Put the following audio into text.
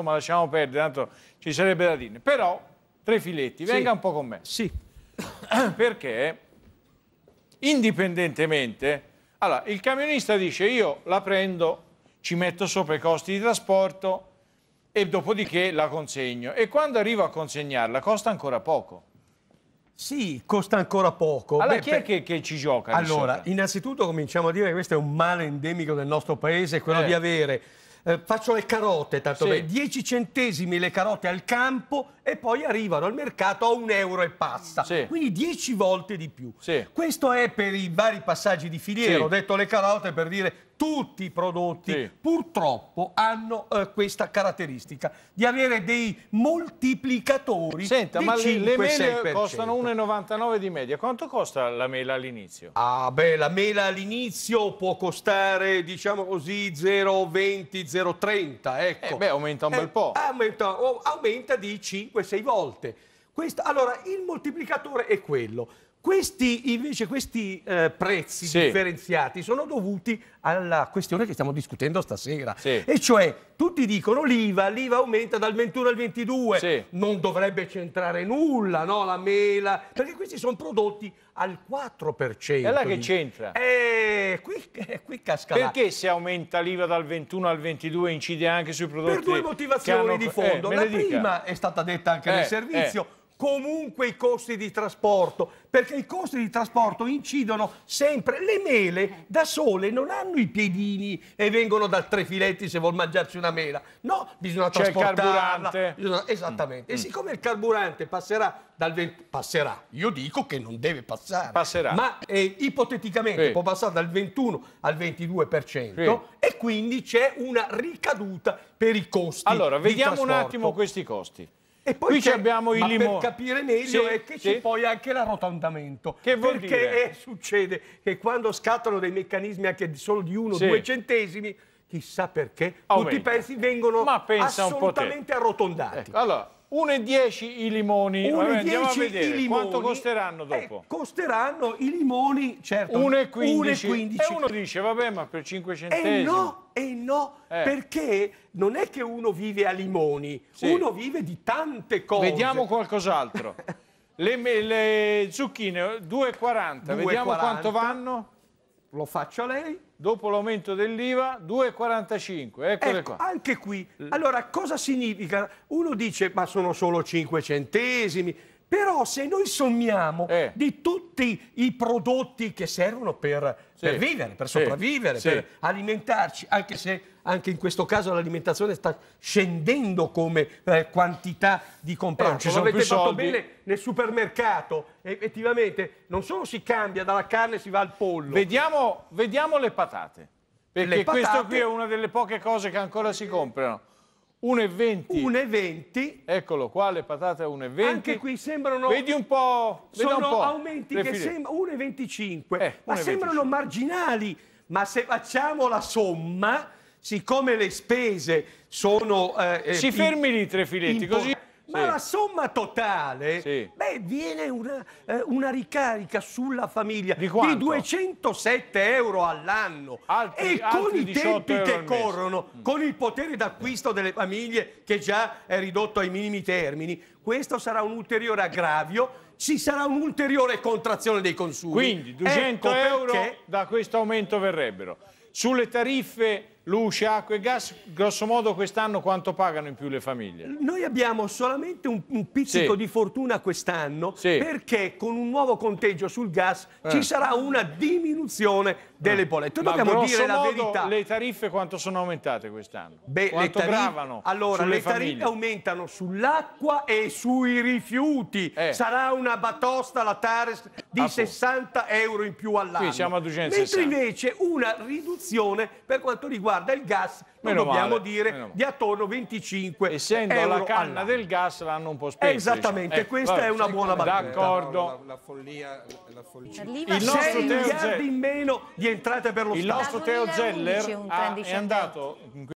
Certo, ma lasciamo perdere, tanto ci sarebbe da dire. Però, tre filetti, sì. venga un po' con me. Sì. Perché, indipendentemente, allora, il camionista dice io la prendo, ci metto sopra i costi di trasporto e dopodiché la consegno. E quando arrivo a consegnarla costa ancora poco. Sì, costa ancora poco. Allora, Beh, chi è che, che ci gioca? Allora, sopra? innanzitutto cominciamo a dire che questo è un male endemico del nostro paese, quello eh. di avere eh, faccio le carote, tanto sì. bene, 10 centesimi le carote al campo e poi arrivano al mercato a un euro e passa, sì. quindi 10 volte di più. Sì. Questo è per i vari passaggi di filiera, ho detto le carote per dire tutti i prodotti sì. purtroppo hanno eh, questa caratteristica di avere dei moltiplicatori Senta, ma 5, le mele costano 1,99 di media. Quanto costa la mela all'inizio? Ah beh, la mela all'inizio può costare, diciamo così, 0,20, 0,30, ecco. Eh, beh, aumenta un eh, bel po'. Aumenta, aumenta di 5-6 volte. Questa, allora, il moltiplicatore è quello. Questi, invece, questi eh, prezzi sì. differenziati sono dovuti alla questione che stiamo discutendo stasera. Sì. E cioè, tutti dicono l'IVA, l'IVA aumenta dal 21 al 22, sì. non dovrebbe c'entrare nulla, no? La mela, perché questi sono prodotti al 4%. E là che c'entra? Eh, qui, eh, qui casca Perché là. se aumenta l'IVA dal 21 al 22 incide anche sui prodotti? Per due motivazioni hanno... di fondo. Eh, La prima è stata detta anche nel eh, eh. servizio comunque i costi di trasporto, perché i costi di trasporto incidono sempre. Le mele da sole non hanno i piedini e vengono da tre filetti se vuol mangiarsi una mela. No, bisogna C'è trasportarla. C'è il carburante. Esattamente. Mm. E siccome il carburante passerà dal 20... Passerà. Io dico che non deve passare. Passerà. Ma eh, ipoteticamente sì. può passare dal 21 al 22% sì. e quindi c'è una ricaduta per i costi. Allora, vediamo un attimo questi costi. E poi Qui abbiamo il limone. per capire meglio sì, è che sì. c'è poi anche l'arrotondamento. Che vuol Perché dire? È, eh, succede che quando scattano dei meccanismi anche solo di uno o sì. due centesimi, chissà perché, Aumenta. tutti i pezzi vengono assolutamente arrotondati. Ecco, allora, 1,10 i limoni. 1,10 i limoni. Quanto costeranno eh, dopo? Eh, costeranno i limoni, certo. 1,15. E uno dice, vabbè, ma per 5 centesimi. E no, e no, eh. perché non è che uno vive a limoni, sì. uno vive di tante cose. Vediamo qualcos'altro. le, le, zucchine, 2,40. Vediamo quanto vanno lo faccio a lei, dopo l'aumento dell'IVA 2,45, eccole ecco, qua. Anche qui, allora cosa significa? Uno dice ma sono solo 5 centesimi, però se noi sommiamo eh. di tutti i prodotti che servono per, sì. per vivere, per sopravvivere, sì. per alimentarci, anche se anche in questo caso l'alimentazione sta scendendo come eh, quantità di comprato. Eh, avete fatto soldi. bene nel supermercato, effettivamente non solo si cambia dalla carne si va al pollo. Vediamo, vediamo le patate, perché le patate... questo qui è una delle poche cose che ancora si comprano 1,20. 1,20. Eccolo qua, le patate 1,20. Anche qui sembrano... Vedi un po'... Sono un po', aumenti che sembrano... 1,25. Eh, ma sembrano marginali. Ma se facciamo la somma, siccome le spese sono... Eh, eh si fermi lì, Trefiletti, così ma la somma totale beh, viene una, eh, una, ricarica sulla famiglia di, di 207 euro all'anno. e con i tempi che corrono, mm. con il potere d'acquisto delle famiglie che già è ridotto ai minimi termini, questo sarà un ulteriore aggravio ci sarà un'ulteriore contrazione dei consumi. Quindi 200 ecco euro perché... da questo aumento verrebbero. Sulle tariffe luce, acqua e gas, grosso modo quest'anno quanto pagano in più le famiglie? Noi abbiamo solamente un, un pizzico sì. di fortuna quest'anno sì. perché con un nuovo conteggio sul gas eh. ci sarà una diminuzione delle eh. bollette. Ma Dobbiamo dire la modo, verità. le tariffe quanto sono aumentate quest'anno? Beh, quanto le tariffe, gravano Allora, le tariffe famiglie? aumentano sull'acqua e sui rifiuti. Eh. Sarà una batosta la Tares di ah, 60 euro in più all'anno. Qui siamo a 260. Mentre invece una riduzione per quanto riguarda riguarda il gas, noi dobbiamo male, dire di attorno 25 Essendo euro la canna del gas l'hanno un po' spesa. Diciamo. Esattamente, diciamo. eh, questa vabbè, è una buona battuta. D'accordo. La, la, follia, la follia. Il nostro miliardi Zeller in meno di entrate per lo il Stato. Il nostro Teo Zeller è andato